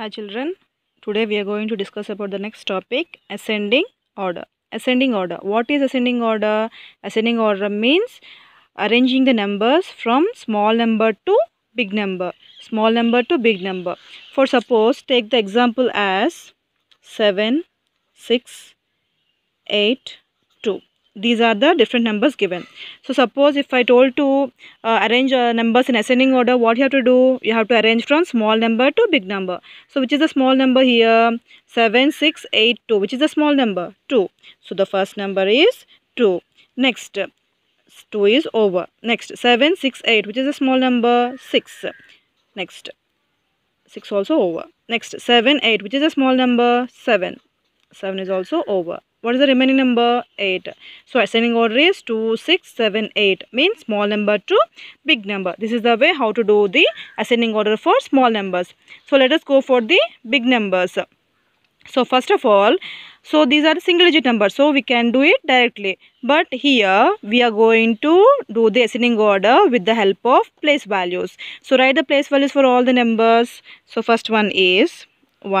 Hi children, today we are going to discuss about the next topic ascending order. Ascending order. What is ascending order? Ascending order means arranging the numbers from small number to big number. Small number to big number. For suppose, take the example as 7, 6, 8, these are the different numbers given so suppose if i told to uh, arrange uh, numbers in ascending order what you have to do you have to arrange from small number to big number so which is the small number here 7 6 8 2 which is the small number 2 so the first number is 2 next 2 is over next 7 6 8 which is a small number 6 next 6 also over next 7 8 which is a small number 7 7 is also over what is the remaining number 8 so ascending order is 2 6 7 8 means small number to big number this is the way how to do the ascending order for small numbers so let us go for the big numbers so first of all so these are single digit numbers so we can do it directly but here we are going to do the ascending order with the help of place values so write the place values for all the numbers so first one is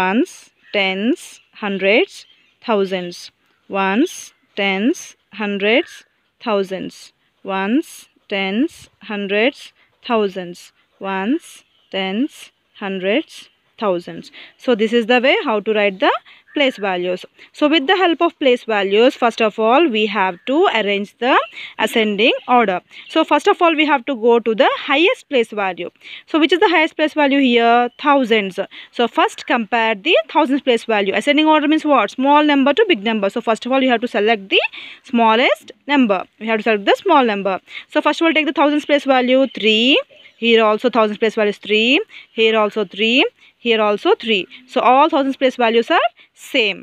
ones tens hundreds thousands ones, tens, hundreds, thousands, ones, tens, hundreds, thousands, ones, tens, hundreds, thousands. So this is the way how to write the place values. So with the help of place values, first of all, we have to arrange the ascending order. So first of all, we have to go to the highest place value. So which is the highest place value here? Thousands. So first compare the thousands place value. Ascending order means what? Small number to big number. So first of all, you have to select the smallest number. We have to select the small number. So first of all, take the thousands place value 3. Here also thousands place value is 3. Here also 3 here also 3 so all thousands place values are same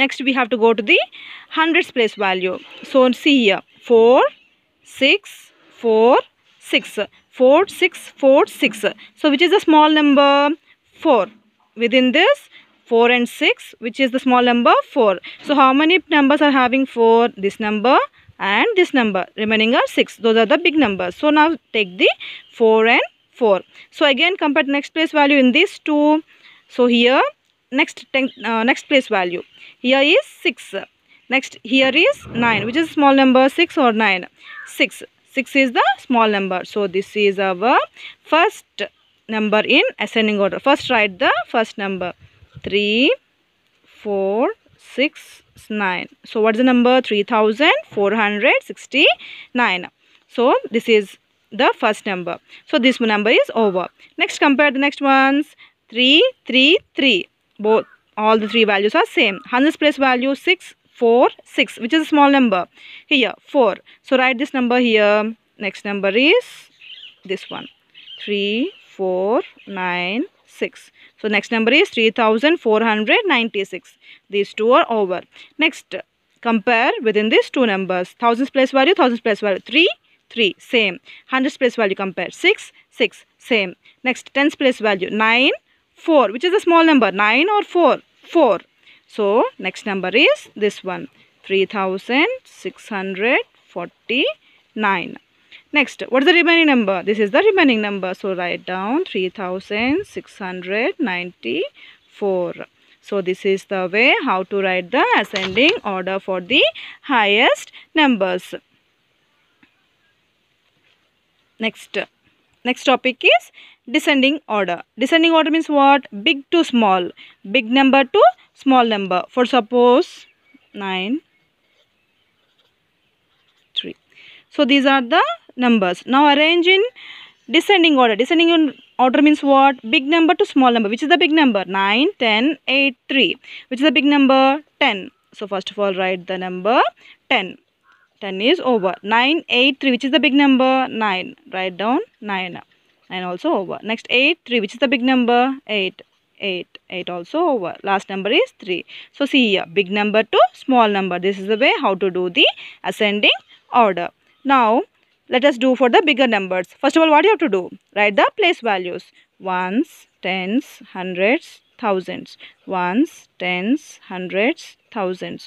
next we have to go to the hundreds place value so see here 4 6 4 6 4 6 4 6 so which is the small number 4 within this 4 and 6 which is the small number 4 so how many numbers are having 4 this number and this number remaining are 6 those are the big numbers so now take the 4 and 4. So again compare next place value in this 2. So here next ten, uh, next place value. Here is 6. Next here is 9 which is small number 6 or 9. 6. 6 is the small number. So this is our first number in ascending order. First write the first number 3, 4, 6, 9. So what's the number 3469. So this is the first number. So this number is over. Next compare the next ones. 3, 3, 3. Both all the three values are same. Hundreds place value 6, 4, 6 which is a small number. Here 4. So write this number here. Next number is this one. 3, 4, 9, 6. So next number is 3496. These two are over. Next compare within these two numbers. Thousands place value, thousands place value. 3, 3 same. hundred place value compare 6 6 same. Next tens place value 9 4 which is a small number 9 or 4 4. So next number is this one 3649. Next, what is the remaining number? This is the remaining number. So, write down 3694. So, this is the way how to write the ascending order for the highest numbers. Next. Next topic is descending order. Descending order means what? Big to small. Big number to small number. For suppose 9, 3. So these are the numbers. Now arrange in descending order. Descending order means what? Big number to small number. Which is the big number? 9, 10, 8, 3. Which is the big number? 10. So first of all write the number 10. 10 is over 9 8 3 which is the big number 9 write down 9 and also over next 8 3 which is the big number 8 8 8 also over last number is 3 so see here big number to small number this is the way how to do the ascending order now let us do for the bigger numbers first of all what you have to do write the place values ones tens hundreds thousands ones tens hundreds thousands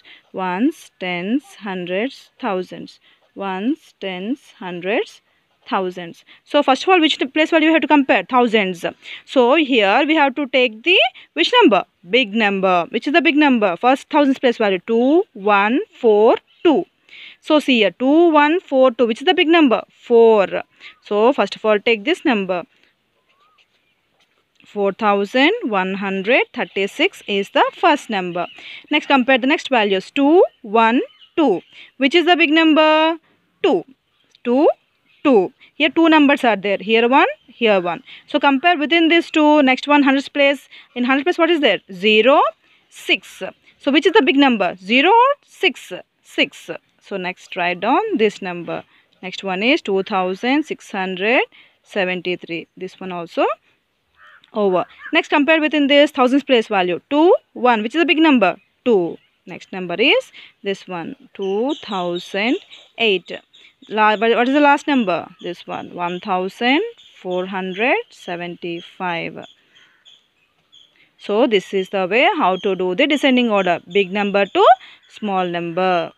ones tens hundreds thousands ones tens hundreds thousands so first of all which place value you have to compare thousands so here we have to take the which number big number which is the big number first thousands place value 2 1 4 2 so see here 2 1 4 2 which is the big number 4 so first of all take this number 4136 is the first number. Next compare the next values 2, 1, 2. Which is the big number? 2. 2, 2. Here two numbers are there. Here one, here one. So compare within these two. Next 100 place. In 100 place what is there? 0, 6. So which is the big number? 0 or 6? 6. So next write down this number. Next one is 2673. This one also over. Next compare within this thousands place value 2, 1 which is a big number 2. Next number is this one 2008. La what is the last number? This one 1475. So this is the way how to do the descending order big number to small number.